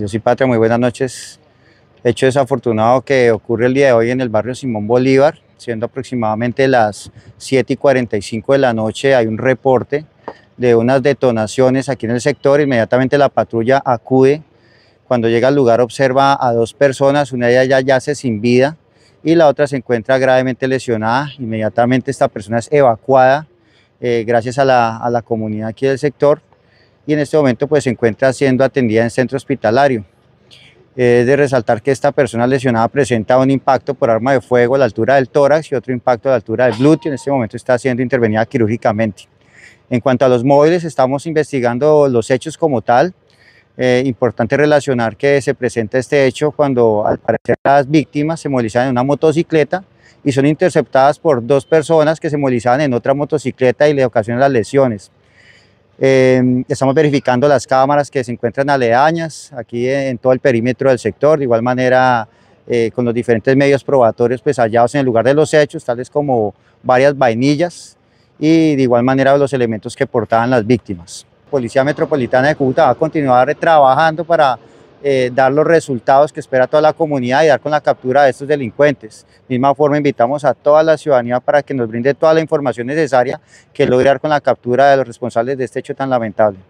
Yo soy Patria, muy buenas noches. Hecho desafortunado que ocurre el día de hoy en el barrio Simón Bolívar, siendo aproximadamente las 7 y 45 de la noche, hay un reporte de unas detonaciones aquí en el sector, inmediatamente la patrulla acude, cuando llega al lugar observa a dos personas, una de ellas ya yace sin vida y la otra se encuentra gravemente lesionada, inmediatamente esta persona es evacuada eh, gracias a la comunidad aquí del sector y en este momento pues se encuentra siendo atendida en centro hospitalario. Eh, es de resaltar que esta persona lesionada presenta un impacto por arma de fuego a la altura del tórax y otro impacto a la altura del glúteo. En este momento está siendo intervenida quirúrgicamente. En cuanto a los móviles, estamos investigando los hechos como tal. Eh, importante relacionar que se presenta este hecho cuando al parecer las víctimas se movilizaban en una motocicleta y son interceptadas por dos personas que se movilizaban en otra motocicleta y le ocasionan las lesiones. Em, estamos verificando las cámaras que se encuentran aledañas aquí en, todo el perímetro del sector, de igual manera eh, con los diferentes medios probatorios pues hallados en el lugar de los hechos, tales como varias vainillas y de igual manera los elementos que portaban las víctimas. Policía Metropolitana de Cúcuta va a continuar trabajando para eh, dar los resultados que espera toda la comunidad y dar con la captura de estos delincuentes. De misma forma, invitamos a toda la ciudadanía para que nos brinde toda la información necesaria que lograr con la captura de los responsables de este hecho tan lamentable.